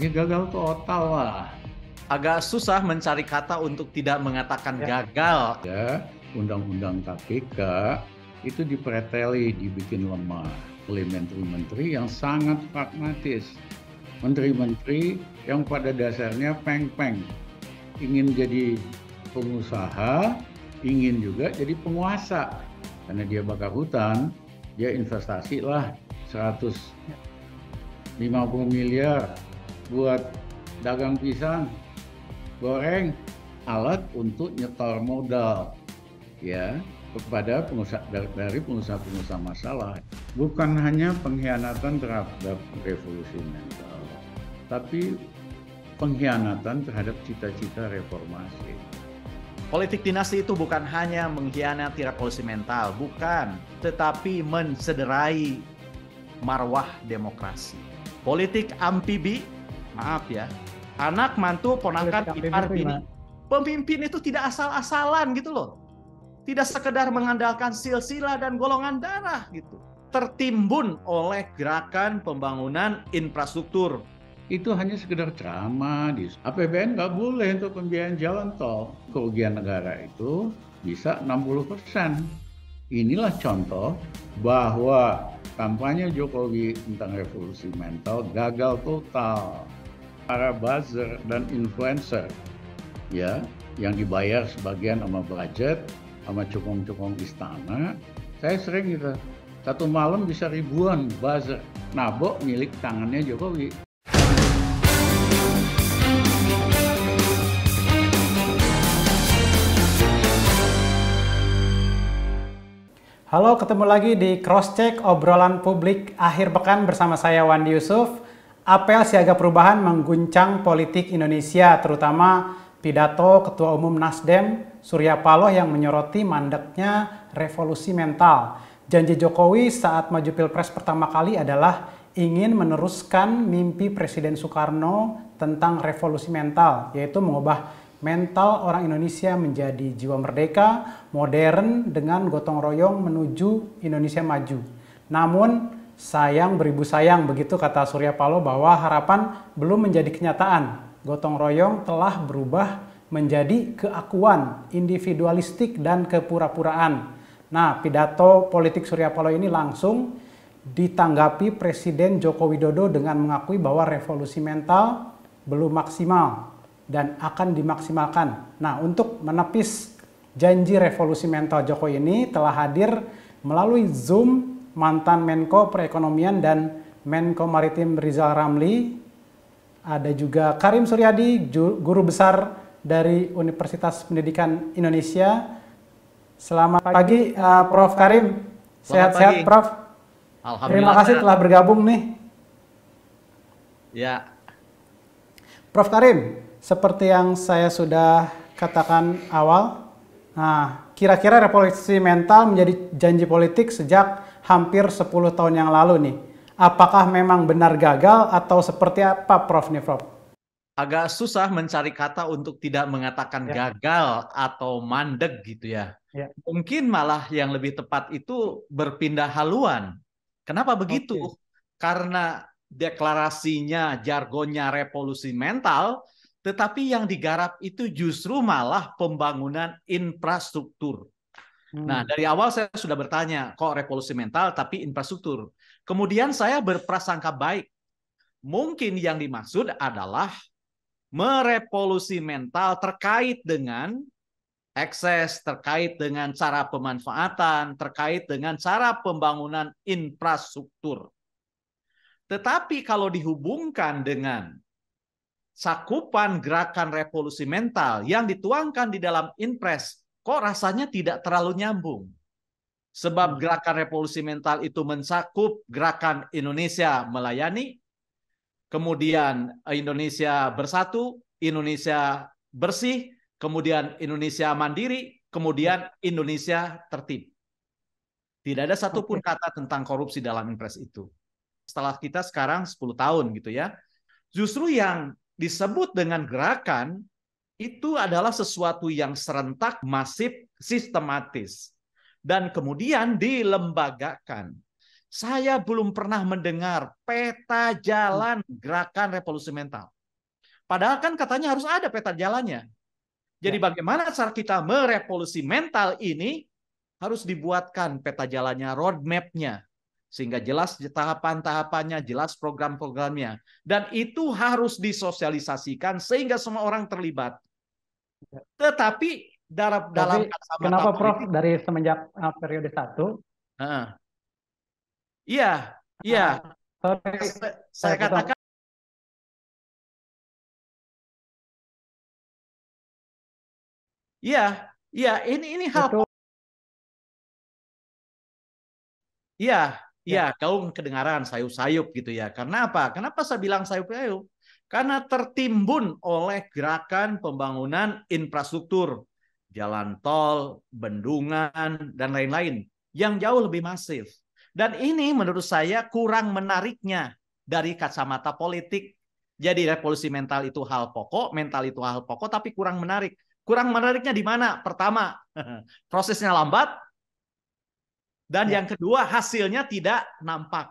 Ya gagal total lah. Agak susah mencari kata untuk tidak mengatakan ya. gagal. Ya, undang-undang KPK itu dipreteli, dibikin lemah oleh menteri-menteri yang sangat pragmatis. Menteri-menteri yang pada dasarnya peng-peng. Ingin jadi pengusaha, ingin juga jadi penguasa. Karena dia bakar hutan, dia investasi lah 150 miliar buat dagang pisang, goreng, alat untuk nyetor modal ya kepada pengusaha dari pengusaha-pengusaha masalah bukan hanya pengkhianatan terhadap revolusi mental tapi pengkhianatan terhadap cita-cita reformasi Politik dinasti itu bukan hanya mengkhianati revolusi mental, bukan, tetapi mensederai marwah demokrasi. Politik amfibi maaf ya anak mantu ponakan iya, ipar iya, iya. bini pemimpin itu tidak asal-asalan gitu loh tidak sekedar mengandalkan silsilah dan golongan darah gitu tertimbun oleh gerakan pembangunan infrastruktur itu hanya sekedar drama di APBN nggak boleh untuk pembiayaan jalan tol kerugian negara itu bisa 60 persen inilah contoh bahwa kampanye Jokowi tentang revolusi mental gagal total para buzzer dan influencer ya yang dibayar sebagian sama budget sama cukong-cukong istana saya sering gitu satu malam bisa ribuan buzzer nabok milik tangannya Jokowi Halo, ketemu lagi di Cross Check obrolan publik akhir pekan bersama saya Wandi Yusuf. Apel siaga perubahan mengguncang politik Indonesia, terutama pidato Ketua Umum Nasdem Surya Paloh yang menyoroti mandeknya revolusi mental. Janji Jokowi saat maju pilpres pertama kali adalah ingin meneruskan mimpi Presiden Soekarno tentang revolusi mental, yaitu mengubah mental orang Indonesia menjadi jiwa merdeka, modern, dengan gotong royong menuju Indonesia maju. Namun, sayang beribu sayang begitu kata Surya Paloh bahwa harapan belum menjadi kenyataan. Gotong royong telah berubah menjadi keakuan individualistik dan kepura-puraan. Nah, pidato politik Surya Paloh ini langsung ditanggapi Presiden Joko Widodo dengan mengakui bahwa revolusi mental belum maksimal dan akan dimaksimalkan. Nah, untuk menepis janji revolusi mental Joko ini telah hadir melalui Zoom mantan Menko Perekonomian dan Menko Maritim Rizal Ramli. Ada juga Karim Suryadi, guru besar dari Universitas Pendidikan Indonesia. Selamat pagi, pagi uh, eh, Prof. Karim. Sehat-sehat, Prof. Alhamdulillah. Terima kasih telah bergabung nih. Ya. Prof. Karim, seperti yang saya sudah katakan awal, nah, kira-kira revolusi mental menjadi janji politik sejak hampir 10 tahun yang lalu nih. Apakah memang benar gagal atau seperti apa Prof. nih Prof? Agak susah mencari kata untuk tidak mengatakan ya. gagal atau mandek gitu ya. ya. Mungkin malah yang lebih tepat itu berpindah haluan. Kenapa begitu? Okay. Karena deklarasinya, jargonnya revolusi mental, tetapi yang digarap itu justru malah pembangunan infrastruktur. Nah, hmm. Nah, dari awal saya sudah bertanya, kok revolusi mental tapi infrastruktur. Kemudian saya berprasangka baik. Mungkin yang dimaksud adalah merevolusi mental terkait dengan akses, terkait dengan cara pemanfaatan, terkait dengan cara pembangunan infrastruktur. Tetapi kalau dihubungkan dengan cakupan gerakan revolusi mental yang dituangkan di dalam impres kok rasanya tidak terlalu nyambung. Sebab hmm. gerakan revolusi mental itu mencakup gerakan Indonesia melayani, kemudian Indonesia bersatu, Indonesia bersih, kemudian Indonesia mandiri, kemudian Indonesia tertib. Tidak ada satupun kata tentang korupsi dalam impres itu. Setelah kita sekarang 10 tahun gitu ya. Justru yang disebut dengan gerakan itu adalah sesuatu yang serentak, masif, sistematis. Dan kemudian dilembagakan. Saya belum pernah mendengar peta jalan gerakan revolusi mental. Padahal kan katanya harus ada peta jalannya. Jadi ya. bagaimana cara kita merevolusi mental ini harus dibuatkan peta jalannya, roadmap-nya. sehingga jelas tahapan-tahapannya, jelas program-programnya, dan itu harus disosialisasikan sehingga semua orang terlibat. Tetapi dalam Tapi, dalam kenapa kenapa Prof dari semenjak uh, periode satu? Uh, iya, Uh, saya, saya katakan. Iya, iya ini ini hal Iya, iya, ya. kau kedengaran sayup-sayup gitu ya. Karena apa? Kenapa saya bilang sayup-sayup? karena tertimbun oleh gerakan pembangunan infrastruktur, jalan tol, bendungan, dan lain-lain yang jauh lebih masif. Dan ini menurut saya kurang menariknya dari kacamata politik. Jadi revolusi mental itu hal pokok, mental itu hal pokok, tapi kurang menarik. Kurang menariknya di mana? Pertama, prosesnya lambat. Dan ya. yang kedua, hasilnya tidak nampak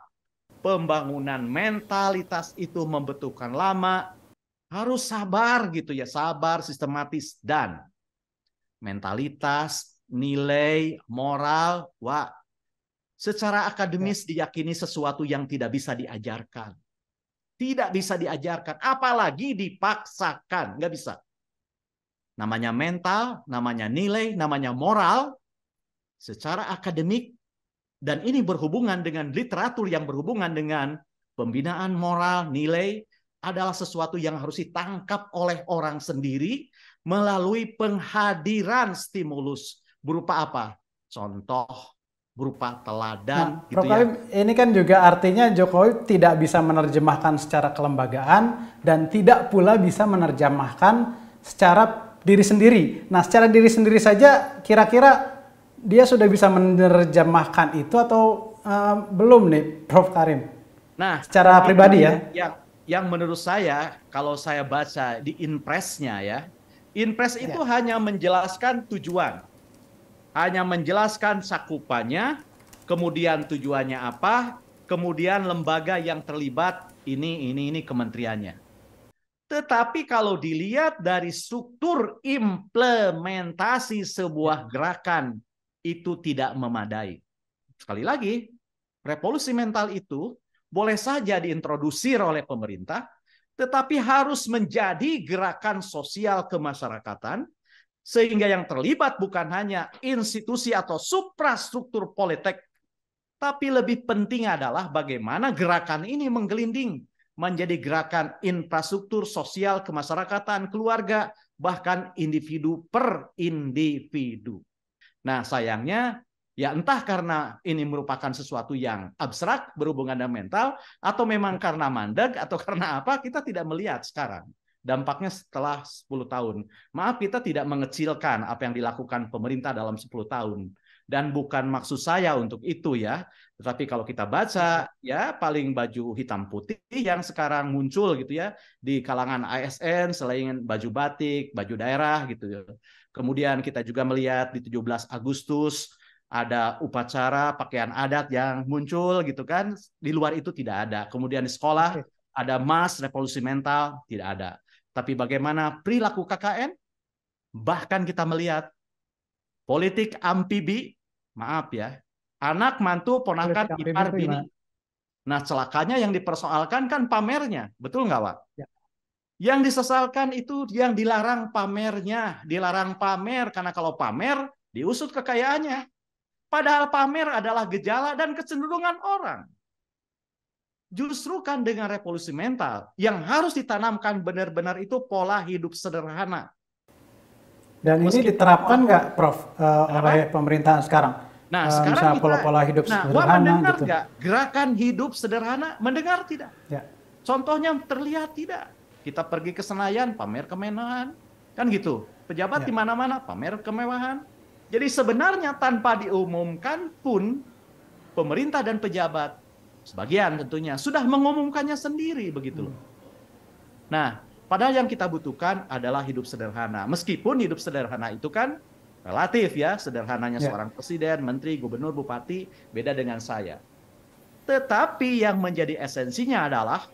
pembangunan mentalitas itu membutuhkan lama. Harus sabar gitu ya, sabar, sistematis dan mentalitas, nilai, moral, wah secara akademis ya. diyakini sesuatu yang tidak bisa diajarkan. Tidak bisa diajarkan, apalagi dipaksakan, nggak bisa. Namanya mental, namanya nilai, namanya moral, secara akademik dan ini berhubungan dengan literatur yang berhubungan dengan pembinaan moral, nilai, adalah sesuatu yang harus ditangkap oleh orang sendiri melalui penghadiran stimulus berupa apa? Contoh berupa teladan. Nah, gitu Ya. ini kan juga artinya Jokowi tidak bisa menerjemahkan secara kelembagaan dan tidak pula bisa menerjemahkan secara diri sendiri. Nah, secara diri sendiri saja kira-kira dia sudah bisa menerjemahkan itu atau uh, belum nih Prof Karim? Nah, secara pribadi ya. Yang yang menurut saya kalau saya baca di impresnya ya, impres ya. itu hanya menjelaskan tujuan. Hanya menjelaskan sakupannya, kemudian tujuannya apa, kemudian lembaga yang terlibat ini ini ini kementeriannya. Tetapi kalau dilihat dari struktur implementasi sebuah gerakan itu tidak memadai. Sekali lagi, revolusi mental itu boleh saja diintrodusir oleh pemerintah, tetapi harus menjadi gerakan sosial kemasyarakatan sehingga yang terlibat bukan hanya institusi atau suprastruktur politik, tapi lebih penting adalah bagaimana gerakan ini menggelinding menjadi gerakan infrastruktur sosial kemasyarakatan, keluarga, bahkan individu per individu. Nah, sayangnya ya entah karena ini merupakan sesuatu yang abstrak berhubungan dengan mental atau memang karena mandek atau karena apa kita tidak melihat sekarang dampaknya setelah 10 tahun. Maaf kita tidak mengecilkan apa yang dilakukan pemerintah dalam 10 tahun dan bukan maksud saya untuk itu ya. Tetapi kalau kita baca ya paling baju hitam putih yang sekarang muncul gitu ya di kalangan ASN selain baju batik, baju daerah gitu. Kemudian kita juga melihat di 17 Agustus ada upacara pakaian adat yang muncul gitu kan. Di luar itu tidak ada. Kemudian di sekolah ada mas revolusi mental tidak ada. Tapi bagaimana perilaku KKN? Bahkan kita melihat politik amfibi Maaf ya, anak, mantu, ponakan, ipar, bini. Nah, celakanya yang dipersoalkan kan pamernya, betul nggak, Pak? Ya. Yang disesalkan itu yang dilarang pamernya, dilarang pamer karena kalau pamer diusut kekayaannya. Padahal pamer adalah gejala dan kecenderungan orang. Justru kan dengan revolusi mental yang harus ditanamkan benar-benar itu pola hidup sederhana. Dan Meskipun ini diterapkan nggak, Prof, eh, oleh pemerintahan sekarang? Nah, uh, sekarang kita, pola-pola hidup nah, sederhana mendengar gitu. Gak? Gerakan hidup sederhana mendengar tidak? Ya. Contohnya terlihat tidak? Kita pergi ke Senayan pamer kemewahan, kan gitu. Pejabat ya. di mana-mana pamer kemewahan. Jadi sebenarnya tanpa diumumkan pun pemerintah dan pejabat sebagian tentunya sudah mengumumkannya sendiri begitu loh. Hmm. Nah, padahal yang kita butuhkan adalah hidup sederhana. Meskipun hidup sederhana itu kan relatif ya, sederhananya yeah. seorang presiden, menteri, gubernur, bupati, beda dengan saya. Tetapi yang menjadi esensinya adalah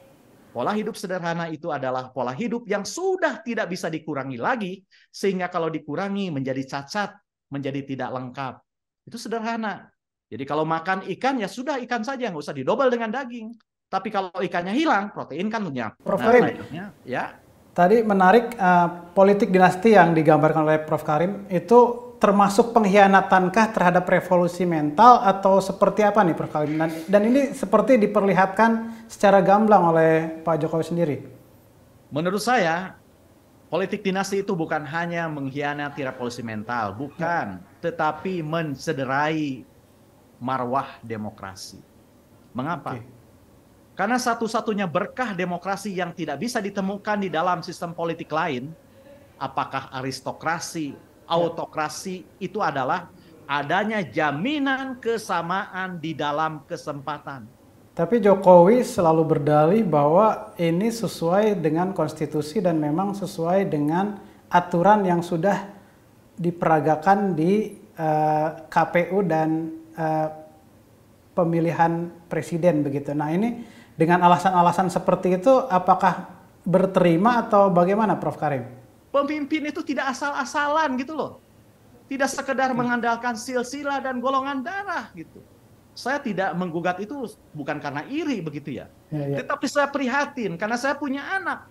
pola hidup sederhana itu adalah pola hidup yang sudah tidak bisa dikurangi lagi, sehingga kalau dikurangi menjadi cacat, menjadi tidak lengkap. Itu sederhana. Jadi kalau makan ikan ya sudah ikan saja, nggak usah didobel dengan daging. Tapi kalau ikannya hilang, protein kan lenyap. Prof. Nah, Karim, ya. Tadi menarik uh, politik dinasti yang digambarkan oleh Prof. Karim itu termasuk pengkhianatankah terhadap revolusi mental atau seperti apa nih perkawinan dan, dan ini seperti diperlihatkan secara gamblang oleh Pak Jokowi sendiri. Menurut saya politik dinasti itu bukan hanya mengkhianati revolusi mental, bukan, tetapi mencederai marwah demokrasi. Mengapa? Okay. Karena satu-satunya berkah demokrasi yang tidak bisa ditemukan di dalam sistem politik lain, apakah aristokrasi autokrasi itu adalah adanya jaminan kesamaan di dalam kesempatan. Tapi Jokowi selalu berdalih bahwa ini sesuai dengan konstitusi dan memang sesuai dengan aturan yang sudah diperagakan di uh, eh, KPU dan uh, pemilihan presiden begitu. Nah ini dengan alasan-alasan seperti itu apakah berterima atau bagaimana Prof. Karim? Pemimpin itu tidak asal-asalan gitu loh. Tidak sekedar hmm. mengandalkan silsilah dan golongan darah gitu. Saya tidak menggugat itu bukan karena iri begitu ya. ya, ya. Tetapi saya prihatin karena saya punya anak.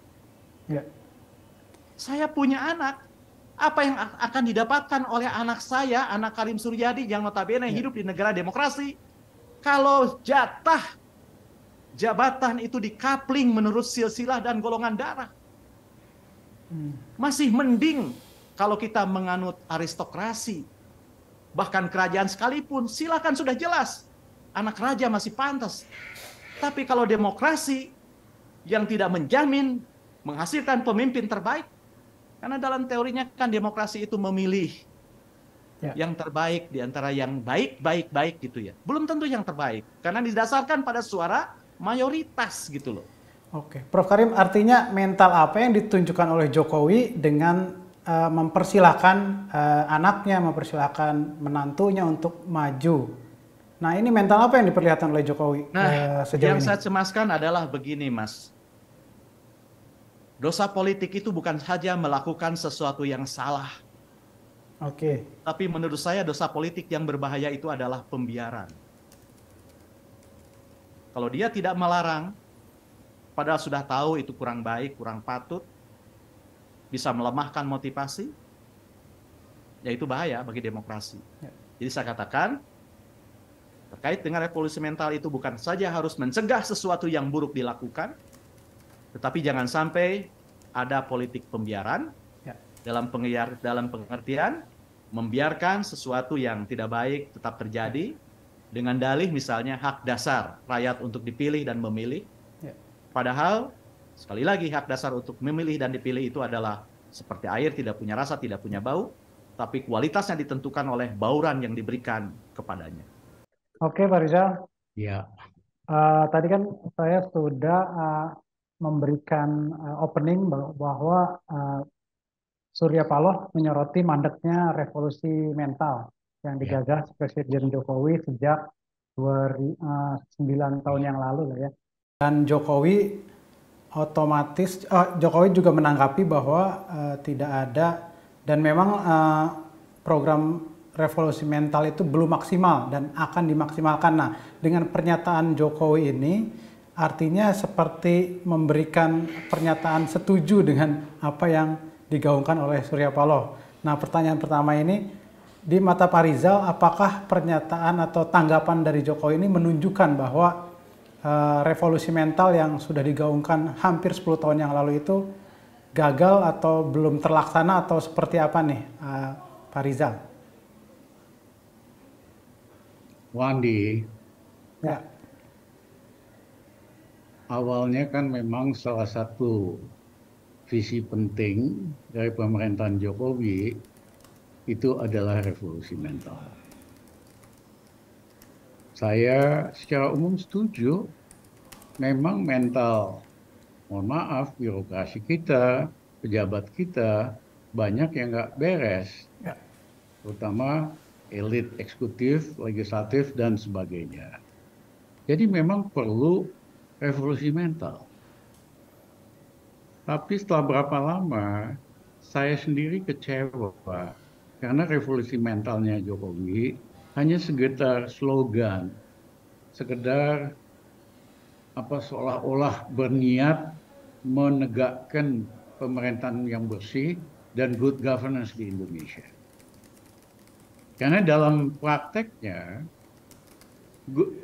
Ya. Saya punya anak. Apa yang akan didapatkan oleh anak saya, anak Karim Suryadi yang notabene ya. hidup di negara demokrasi, kalau jatah jabatan itu dikapling menurut silsilah dan golongan darah. Masih mending kalau kita menganut aristokrasi. Bahkan kerajaan sekalipun, silakan sudah jelas. Anak raja masih pantas. Tapi kalau demokrasi yang tidak menjamin menghasilkan pemimpin terbaik, karena dalam teorinya kan demokrasi itu memilih ya. yang terbaik di antara yang baik, baik, baik gitu ya. Belum tentu yang terbaik, karena didasarkan pada suara mayoritas gitu loh. Oke, Prof Karim, artinya mental apa yang ditunjukkan oleh Jokowi dengan uh, mempersilahkan uh, anaknya, mempersilahkan menantunya untuk maju? Nah, ini mental apa yang diperlihatkan oleh Jokowi eh, nah, uh, sejauh yang ini? Yang saya cemaskan adalah begini, Mas. Dosa politik itu bukan saja melakukan sesuatu yang salah. Oke. Okay. Tapi menurut saya dosa politik yang berbahaya itu adalah pembiaran. Kalau dia tidak melarang, padahal sudah tahu itu kurang baik, kurang patut, bisa melemahkan motivasi, ya itu bahaya bagi demokrasi. Ya. Jadi saya katakan, terkait dengan revolusi mental itu bukan saja harus mencegah sesuatu yang buruk dilakukan, tetapi jangan sampai ada politik pembiaran ya. dalam pengiar, dalam pengertian membiarkan sesuatu yang tidak baik tetap terjadi ya. dengan dalih misalnya hak dasar rakyat untuk dipilih dan memilih Padahal sekali lagi hak dasar untuk memilih dan dipilih itu adalah seperti air tidak punya rasa, tidak punya bau, tapi kualitasnya ditentukan oleh bauran yang diberikan kepadanya. Oke, Pak Riza. Ya. Uh, eh, tadi kan saya sudah uh, memberikan uh, opening bahwa uh, Surya Paloh menyoroti mandeknya revolusi mental yang iya. digagas Presiden Jokowi sejak 2009 tahun yang lalu lah ya. Dan Jokowi otomatis uh, Jokowi juga menanggapi bahwa uh, tidak ada dan memang uh, program revolusi mental itu belum maksimal dan akan dimaksimalkan. Nah, dengan pernyataan Jokowi ini artinya seperti memberikan pernyataan setuju dengan apa yang digaungkan oleh Surya Paloh. Nah, pertanyaan pertama ini di mata Pak Rizal, apakah pernyataan atau tanggapan dari Jokowi ini menunjukkan bahwa Eh, revolusi mental yang sudah digaungkan hampir 10 tahun yang lalu itu gagal atau belum terlaksana atau seperti apa nih uh, Pak Rizal? Wandi, ya. awalnya kan memang salah satu visi penting dari pemerintahan Jokowi itu adalah revolusi mental. Saya secara umum setuju memang mental mohon maaf birokrasi kita, pejabat kita banyak yang nggak beres, ya. terutama elit eksekutif, legislatif dan sebagainya. Jadi memang perlu revolusi mental. Tapi setelah berapa lama saya sendiri kecewa karena revolusi mentalnya Jokowi hanya sekedar slogan, sekedar apa seolah-olah berniat menegakkan pemerintahan yang bersih dan good governance di Indonesia. Karena dalam prakteknya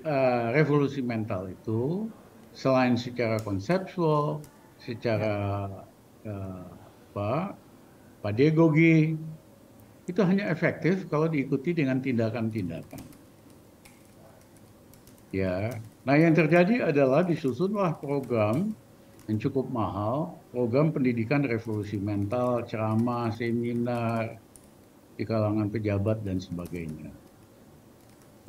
eh, revolusi mental itu selain secara konseptual, secara uh, apa, pedagogi, itu hanya efektif kalau diikuti dengan tindakan-tindakan. Ya, nah yang terjadi adalah disusunlah program yang cukup mahal, program pendidikan revolusi mental, ceramah, seminar di kalangan pejabat dan sebagainya.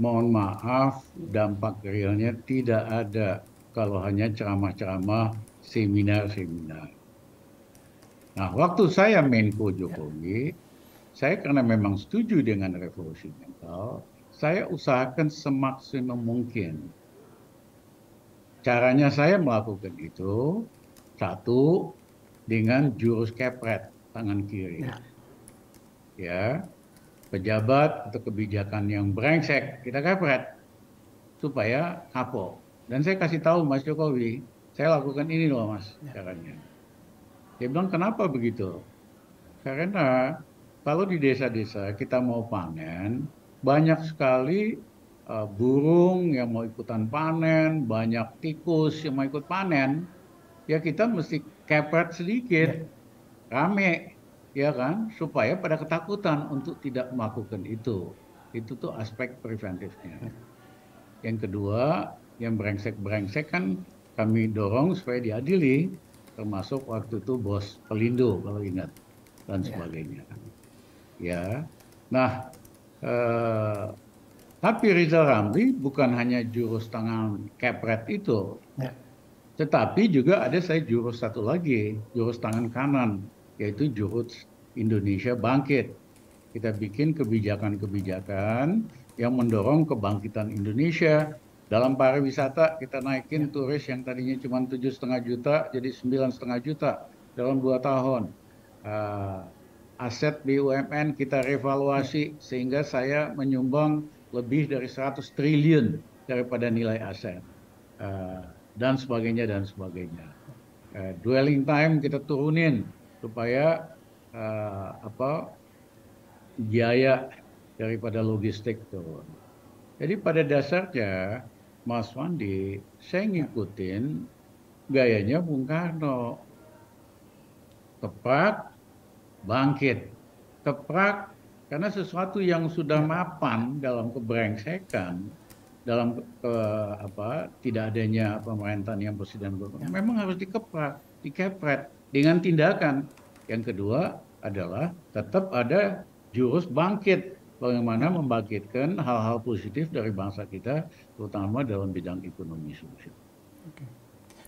Mohon maaf, dampak realnya tidak ada kalau hanya ceramah-ceramah, seminar-seminar. Nah, waktu saya Menko Jokowi, saya karena memang setuju dengan revolusi mental, saya usahakan semaksimum mungkin. Caranya saya melakukan itu, satu, dengan jurus kepret tangan kiri. Ya. ya pejabat atau kebijakan yang brengsek, kita kepret supaya kapok. Dan saya kasih tahu Mas Jokowi, saya lakukan ini loh Mas ya. caranya. Dia bilang kenapa begitu? Karena kalau di desa-desa kita mau panen, banyak sekali uh, burung yang mau ikutan panen, banyak tikus yang mau ikut panen, ya kita mesti kepet sedikit, ya. rame, ya kan, supaya pada ketakutan untuk tidak melakukan itu. Itu tuh aspek preventifnya. Yang kedua, yang brengsek-brengsek kan kami dorong supaya diadili, termasuk waktu itu bos pelindo kalau ingat dan ya. sebagainya ya. Nah, eh, tapi Rizal Ramli bukan hanya jurus tangan kepret itu, ya. tetapi juga ada saya jurus satu lagi, jurus tangan kanan, yaitu jurus Indonesia Bangkit. Kita bikin kebijakan-kebijakan yang mendorong kebangkitan Indonesia. Dalam pariwisata kita naikin ya. turis yang tadinya cuma tujuh setengah juta jadi sembilan setengah juta dalam dua tahun. Uh, aset BUMN kita revaluasi sehingga saya menyumbang lebih dari 100 triliun daripada nilai aset eh, dan sebagainya dan sebagainya. Eh, dwelling time kita turunin supaya eh, apa biaya daripada logistik turun. Jadi pada dasarnya Mas Wandi, saya ngikutin gayanya Bung Karno. Tepat, bangkit keprak karena sesuatu yang sudah ya. mapan dalam keberengsekan dalam ke, apa tidak adanya pemerintahan yang presiden ya. memang harus dikeprak dikepret dengan tindakan yang kedua adalah tetap ada jurus bangkit bagaimana membangkitkan hal-hal positif dari bangsa kita terutama dalam bidang ekonomi sosial.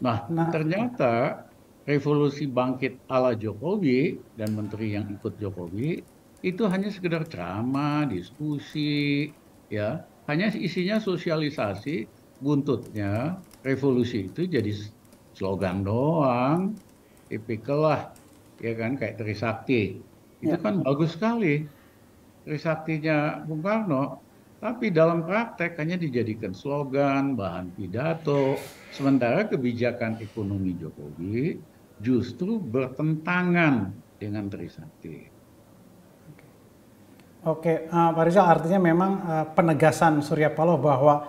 Nah, nah ternyata revolusi bangkit ala Jokowi dan menteri yang ikut Jokowi itu hanya sekedar ceramah, diskusi, ya hanya isinya sosialisasi, buntutnya revolusi itu jadi slogan doang, tipikal lah, ya kan kayak Trisakti, itu ya. kan bagus sekali Trisaktinya Bung Karno, tapi dalam praktek hanya dijadikan slogan, bahan pidato, sementara kebijakan ekonomi Jokowi justru bertentangan dengan Trisakti. Oke, uh, Pak Rizal, artinya memang uh, penegasan Surya Paloh bahwa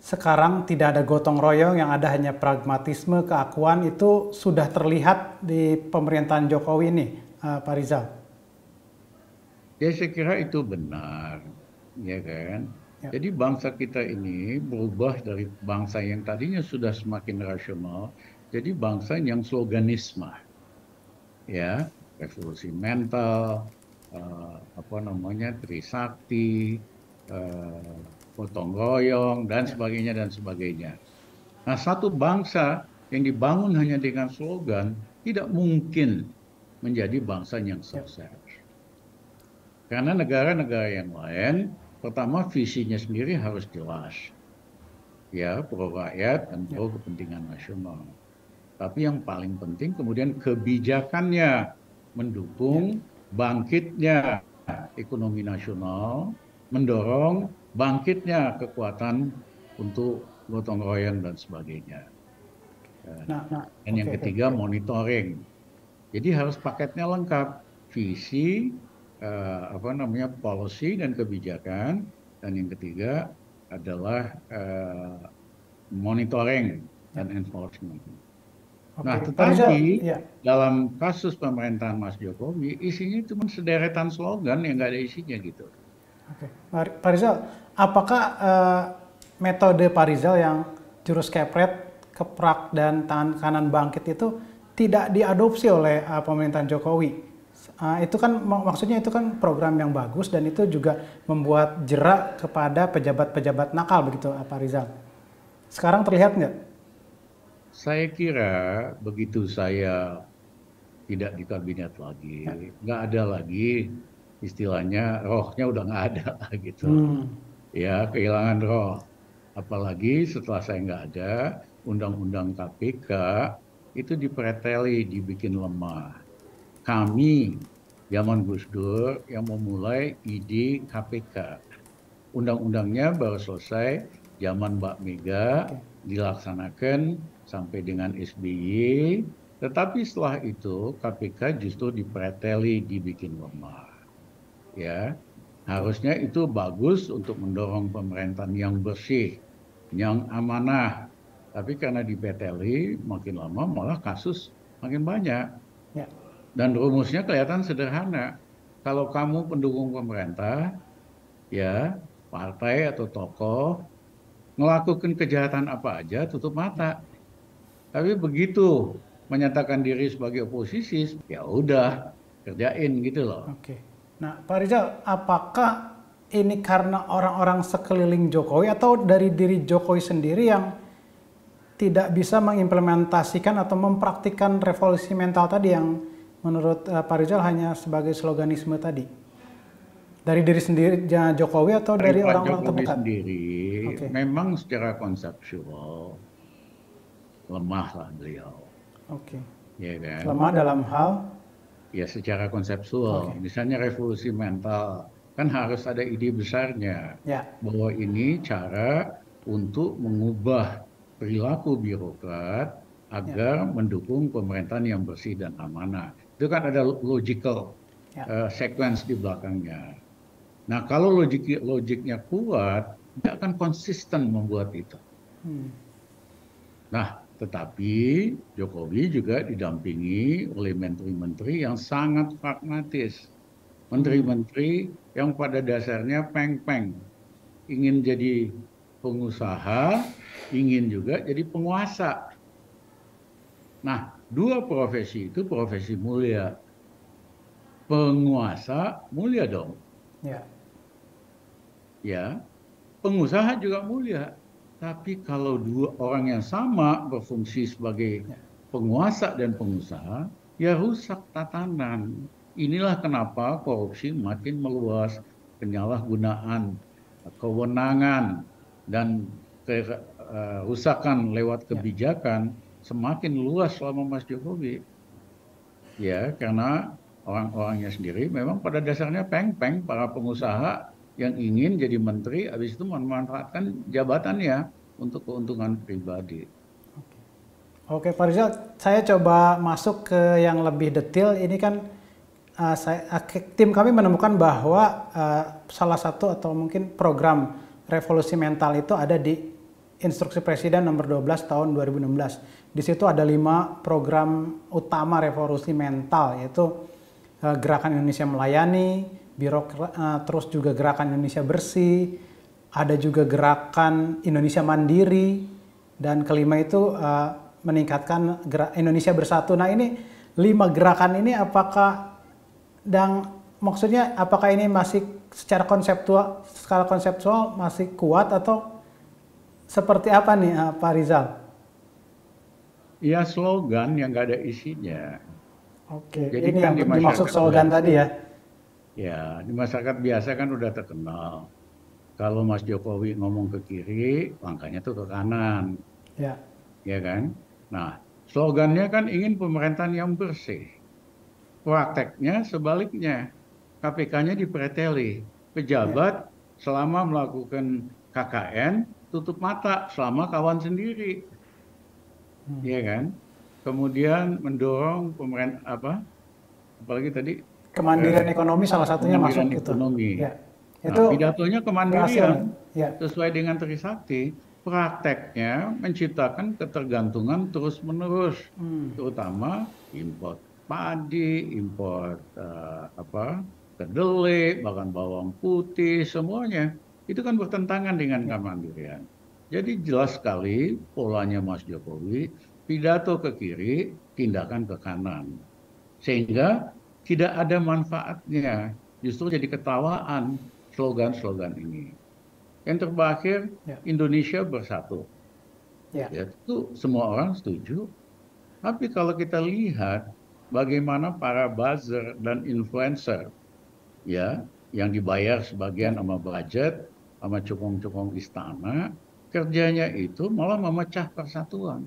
sekarang tidak ada gotong royong, yang ada hanya pragmatisme, keakuan itu sudah terlihat di pemerintahan Jokowi ini, uh, Pak Rizal. Ya saya kira itu benar, ya kan. Ya. Jadi bangsa kita ini berubah dari bangsa yang tadinya sudah semakin rasional jadi bangsa yang sloganisme ya revolusi mental uh, apa namanya trisakti uh, potong royong dan ya. sebagainya dan sebagainya nah satu bangsa yang dibangun hanya dengan slogan tidak mungkin menjadi bangsa yang ya. sukses karena negara-negara yang lain pertama visinya sendiri harus jelas ya pro rakyat dan ya. pro kepentingan nasional tapi yang paling penting kemudian kebijakannya mendukung ya. bangkitnya ekonomi nasional, mendorong bangkitnya kekuatan untuk gotong royong dan sebagainya. Nah, nah, dan okay, yang ketiga okay. monitoring. Jadi harus paketnya lengkap, visi, uh, apa namanya policy dan kebijakan, dan yang ketiga adalah uh, monitoring dan enforcement nah tetapi ya. dalam kasus pemerintahan Mas Jokowi isinya cuma sederetan slogan yang nggak ada isinya gitu. Oke, Pak Rizal, apakah uh, metode Pak Rizal yang jurus kepret, keprak dan tangan kanan bangkit itu tidak diadopsi oleh uh, pemerintahan Jokowi? Uh, itu kan mak maksudnya itu kan program yang bagus dan itu juga membuat jerak kepada pejabat-pejabat nakal begitu, Pak Rizal. Sekarang terlihat nggak? saya kira begitu saya tidak di kabinet lagi, nggak ada lagi istilahnya rohnya udah nggak ada gitu. Hmm. Ya kehilangan roh. Apalagi setelah saya nggak ada, undang-undang KPK itu dipreteli, dibikin lemah. Kami zaman Gus Dur yang memulai ide KPK. Undang-undangnya baru selesai zaman Mbak Mega dilaksanakan sampai dengan SBY, tetapi setelah itu KPK justru dipreteli, dibikin lemah. Ya, harusnya itu bagus untuk mendorong pemerintahan yang bersih, yang amanah. Tapi karena dipreteli, makin lama malah kasus makin banyak. Ya. Dan rumusnya kelihatan sederhana. Kalau kamu pendukung pemerintah, ya partai atau tokoh melakukan kejahatan apa aja tutup mata. Tapi begitu menyatakan diri sebagai oposisi, ya udah kerjain gitu loh. Oke. Nah, Pak Rizal, apakah ini karena orang-orang sekeliling Jokowi atau dari diri Jokowi sendiri yang tidak bisa mengimplementasikan atau mempraktikkan revolusi mental tadi yang menurut eh, Pak Rizal hanya sebagai sloganisme tadi? Dari diri sendiri Jokowi atau dari, dari orang-orang terdekat? sendiri okay. memang secara konseptual lemah lah beliau. Oke. Okay. Ya kan? Lemah dalam hal? Ya secara konseptual. Okay. Misalnya revolusi mental kan harus ada ide besarnya ya. bahwa ini cara untuk mengubah perilaku birokrat agar ya. mendukung pemerintahan yang bersih dan amanah. Itu kan ada logical ya. uh, sequence di belakangnya. Nah kalau logik logiknya kuat, dia akan konsisten membuat itu. Hmm. Nah tetapi Jokowi juga didampingi oleh menteri-menteri yang sangat pragmatis. Menteri-menteri yang pada dasarnya peng-peng. Ingin jadi pengusaha, ingin juga jadi penguasa. Nah, dua profesi itu profesi mulia. Penguasa mulia dong. Ya. Ya, pengusaha juga mulia. Tapi kalau dua orang yang sama berfungsi sebagai ya. penguasa dan pengusaha, ya rusak tatanan. Inilah kenapa korupsi makin meluas, penyalahgunaan, kewenangan, dan ke, eh, lewat ya. kebijakan semakin luas selama Mas Jokowi. Ya, karena orang-orangnya sendiri memang pada dasarnya peng-peng para pengusaha yang ingin jadi menteri habis itu memanfaatkan jabatannya untuk keuntungan pribadi. Oke, Oke Pak Rizal, saya coba masuk ke yang lebih detail. Ini kan uh, saya, uh, tim kami menemukan bahwa uh, salah satu atau mungkin program revolusi mental itu ada di Instruksi Presiden nomor 12 tahun 2016. Di situ ada lima program utama revolusi mental yaitu Eh, gerakan Indonesia Melayani, birokrat, eh, terus juga Gerakan Indonesia Bersih, ada juga Gerakan Indonesia Mandiri, dan kelima itu eh, meningkatkan gerak Indonesia Bersatu. Nah ini lima gerakan ini apakah dan maksudnya apakah ini masih secara konseptual skala konseptual masih kuat atau seperti apa nih Pak Rizal? Ya slogan yang nggak ada isinya. Oke, Jadi ini kan yang dimaksud slogan tadi ya? Ya, di masyarakat biasa kan udah terkenal. Kalau Mas Jokowi ngomong ke kiri, langkahnya tuh ke kanan. Ya. Ya kan? Nah, slogannya kan ingin pemerintahan yang bersih. Prakteknya sebaliknya. KPK-nya dipreteli. Pejabat ya. selama melakukan KKN, tutup mata selama kawan sendiri. Hmm. Ya kan? kemudian mendorong pemerintah apa apalagi tadi kemandirian eh, ekonomi salah satunya masuk gitu. ekonomi. Ya. Nah, itu. Ya. Itu nah, pidatonya kemandirian ya. sesuai dengan Trisakti prakteknya menciptakan ketergantungan terus menerus hmm. terutama impor padi impor uh, eh, apa kedelai bahkan bawang putih semuanya itu kan bertentangan dengan ya. kemandirian jadi jelas sekali polanya Mas Jokowi pidato ke kiri, tindakan ke kanan. Sehingga tidak ada manfaatnya, justru jadi ketawaan slogan-slogan ini. Yang terakhir, ya. Indonesia bersatu. Ya. ya, itu semua orang setuju. Tapi kalau kita lihat bagaimana para buzzer dan influencer, ya, yang dibayar sebagian sama budget, sama cukong-cukong istana, kerjanya itu malah memecah persatuan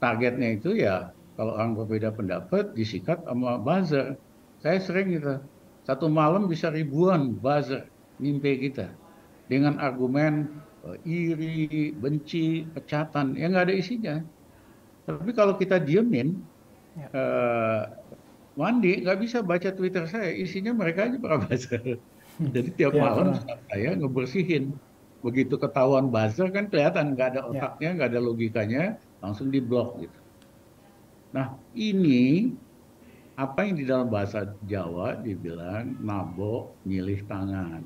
targetnya itu ya kalau orang berbeda pendapat disikat sama buzzer saya sering gitu satu malam bisa ribuan buzzer mimpi kita dengan argumen eh, iri, benci, pecatan yang nggak ada isinya. Tapi kalau kita diemin, ya. uh, Wandi nggak bisa baca Twitter saya, isinya mereka aja para buzzer. Hmm. Jadi tiap ya, malam benar. saya ngebersihin. Begitu ketahuan buzzer kan kelihatan nggak ada ya. otaknya, nggak ya. ada logikanya, langsung diblok gitu. Nah ini apa yang di dalam bahasa Jawa dibilang nabok nyilih tangan.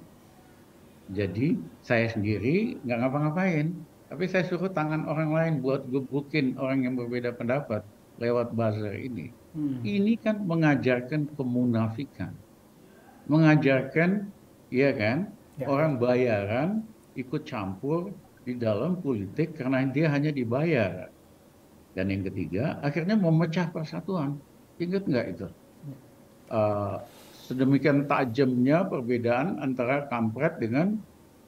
Jadi saya sendiri nggak ngapa-ngapain, tapi saya suruh tangan orang lain buat gebukin orang yang berbeda pendapat lewat buzzer ini. Hmm. Ini kan mengajarkan kemunafikan, mengajarkan ya kan ya. orang bayaran ikut campur di dalam politik karena dia hanya dibayar dan yang ketiga, akhirnya memecah persatuan. Ingat nggak itu? Uh, sedemikian tajamnya perbedaan antara kampret dengan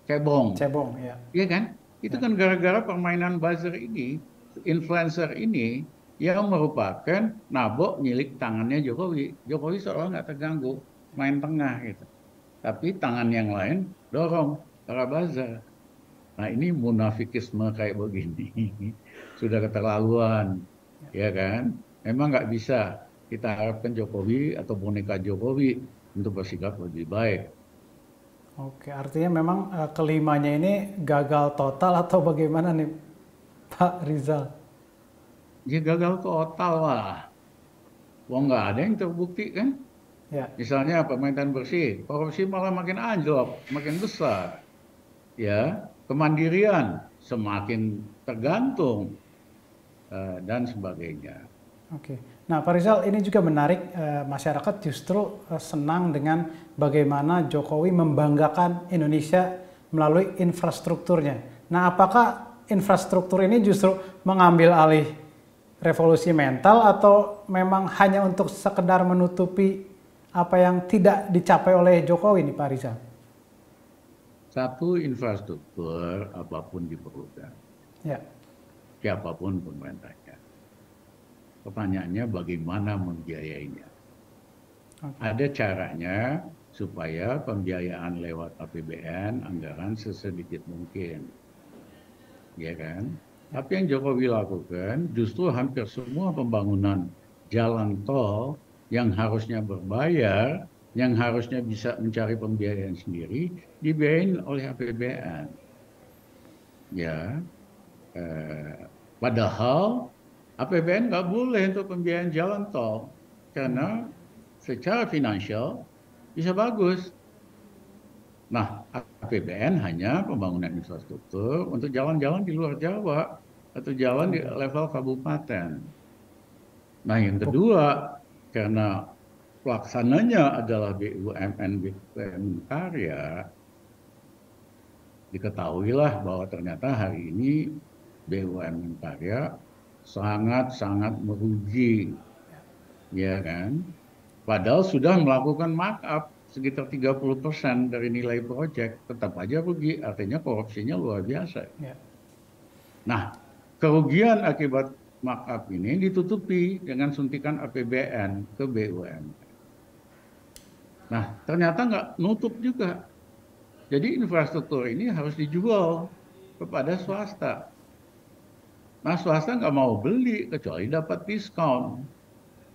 cebong. Cebong, ya. Iya kan? Itu ya. kan gara-gara permainan buzzer ini, influencer ini, yang merupakan nabok milik tangannya Jokowi. Jokowi seolah nggak terganggu, main tengah gitu. Tapi tangan yang lain dorong, para buzzer. Nah ini munafikisme kayak begini sudah keterlaluan, ya kan? Memang nggak bisa kita harapkan Jokowi atau boneka Jokowi untuk bersikap lebih baik. Oke, artinya memang uh, kelimanya ini gagal total atau bagaimana nih Pak Rizal? Ya gagal total lah. Wong nggak ada yang terbukti kan? Ya. Misalnya pemerintahan bersih, korupsi malah makin anjlok, makin besar. Ya, kemandirian semakin tergantung Eh, dan sebagainya. Oke. Okay. Nah, Pak Rizal, ini juga menarik eh, masyarakat justru eh, senang dengan bagaimana Jokowi membanggakan Indonesia melalui infrastrukturnya. Nah, apakah infrastruktur ini justru mengambil alih revolusi mental atau memang hanya untuk sekedar menutupi apa yang tidak dicapai oleh Jokowi nih Pak Rizal? Satu infrastruktur apapun diperlukan. Ya siapapun pemerintahnya. Pertanyaannya bagaimana membiayainya. Okay. Ada caranya supaya pembiayaan lewat APBN anggaran sesedikit mungkin. Ya kan? Tapi yang Jokowi lakukan justru hampir semua pembangunan jalan tol yang harusnya berbayar, yang harusnya bisa mencari pembiayaan sendiri, dibiayain oleh APBN. Ya, Eh, padahal APBN nggak boleh untuk pembiayaan jalan tol karena secara finansial bisa bagus. Nah, APBN hanya pembangunan infrastruktur untuk jalan-jalan di luar Jawa atau jalan di hmm. level kabupaten. Nah, yang kedua, karena pelaksananya adalah BUMN BUMN Karya, diketahuilah bahwa ternyata hari ini BUMN karya sangat-sangat merugi, ya kan? Padahal sudah melakukan markup sekitar 30 persen dari nilai proyek, tetap aja rugi, artinya korupsinya luar biasa. Ya. Nah, kerugian akibat markup ini ditutupi dengan suntikan APBN ke BUMN. Nah, ternyata nggak nutup juga. Jadi infrastruktur ini harus dijual kepada swasta. Nah swasta nggak mau beli kecuali dapat diskon.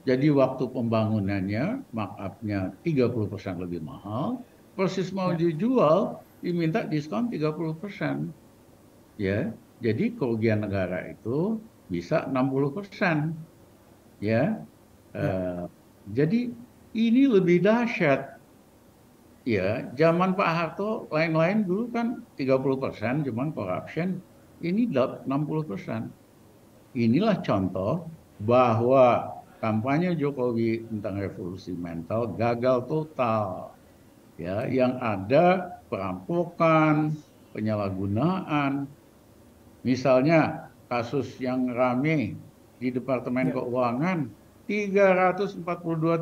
Jadi waktu pembangunannya markupnya 30% lebih mahal, persis mau ya. dijual diminta diskon 30%. Ya, jadi kerugian negara itu bisa 60%. Ya. ya. Eh, jadi ini lebih dahsyat. Ya, zaman Pak Harto lain-lain dulu kan 30% cuman corruption ini 60 persen. Inilah contoh bahwa kampanye Jokowi tentang revolusi mental gagal total. Ya, yang ada perampokan, penyalahgunaan. Misalnya kasus yang rame di Departemen ya. Keuangan 342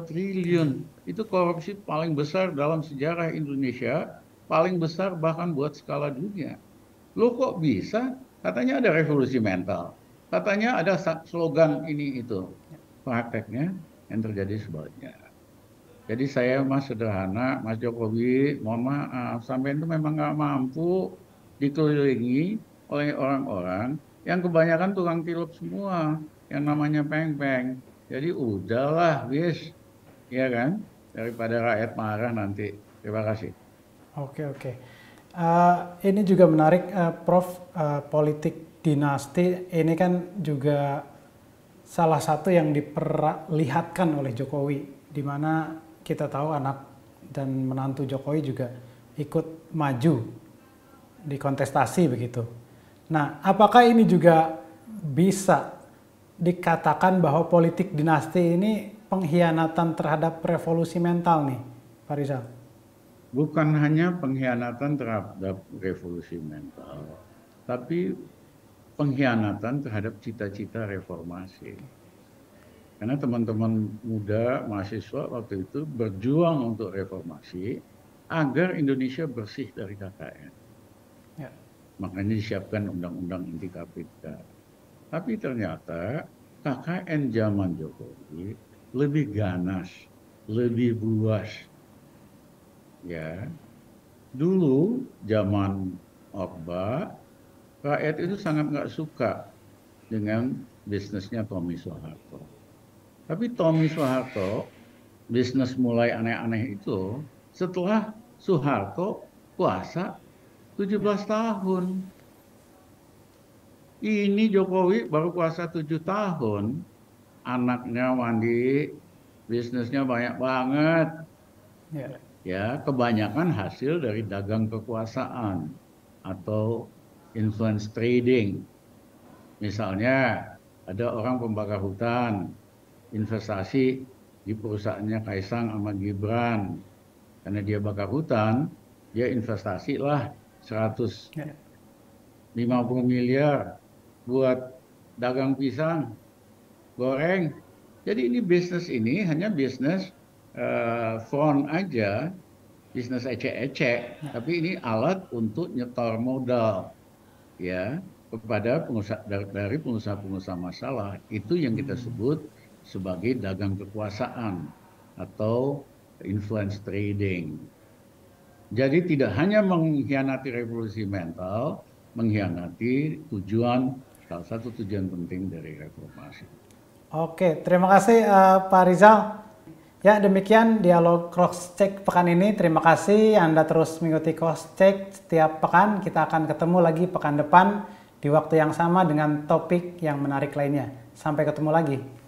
triliun. Itu korupsi paling besar dalam sejarah Indonesia, paling besar bahkan buat skala dunia. Lo kok bisa katanya ada revolusi mental, katanya ada slogan ini itu. Prakteknya yang terjadi sebaliknya. Jadi saya mas sederhana, Mas Jokowi, mohon maaf, sampai itu memang nggak mampu dikelilingi oleh orang-orang yang kebanyakan tukang tilup semua, yang namanya peng-peng. Jadi udahlah, bis, ya kan? Daripada rakyat marah nanti. Terima kasih. Oke, oke. Uh, ini juga menarik, uh, Prof. Uh, politik dinasti ini kan juga salah satu yang diperlihatkan oleh Jokowi, di mana kita tahu anak dan menantu Jokowi juga ikut maju di kontestasi begitu. Nah, apakah ini juga bisa dikatakan bahwa politik dinasti ini pengkhianatan terhadap revolusi mental nih, Pak Rizal? bukan hanya pengkhianatan terhadap revolusi mental, tapi pengkhianatan terhadap cita-cita reformasi. Karena teman-teman muda mahasiswa waktu itu berjuang untuk reformasi agar Indonesia bersih dari KKN. Ya. Makanya disiapkan undang-undang inti KPK. Tapi ternyata KKN zaman Jokowi lebih ganas, lebih buas, ya dulu zaman Orba rakyat itu sangat nggak suka dengan bisnisnya Tommy Soeharto. Tapi Tommy Soeharto bisnis mulai aneh-aneh itu setelah Soeharto puasa 17 tahun. Ini Jokowi baru kuasa 7 tahun, anaknya mandi, bisnisnya banyak banget. yeah ya kebanyakan hasil dari dagang kekuasaan atau influence trading. Misalnya ada orang pembakar hutan investasi di perusahaannya Kaisang sama Gibran. Karena dia bakar hutan, dia investasi lah 150 ya. miliar buat dagang pisang, goreng. Jadi ini bisnis ini hanya bisnis uh, eh, front aja bisnis ecek-ecek, ya. tapi ini alat untuk nyetor modal ya kepada pengusaha dari pengusaha-pengusaha masalah itu yang kita hmm. sebut sebagai dagang kekuasaan atau influence trading. Jadi tidak hanya mengkhianati revolusi mental, mengkhianati tujuan salah satu tujuan penting dari reformasi. Oke, terima kasih uh, Pak Rizal. Ya, demikian dialog cross check pekan ini. Terima kasih Anda terus mengikuti cross check setiap pekan. Kita akan ketemu lagi pekan depan di waktu yang sama dengan topik yang menarik lainnya. Sampai ketemu lagi.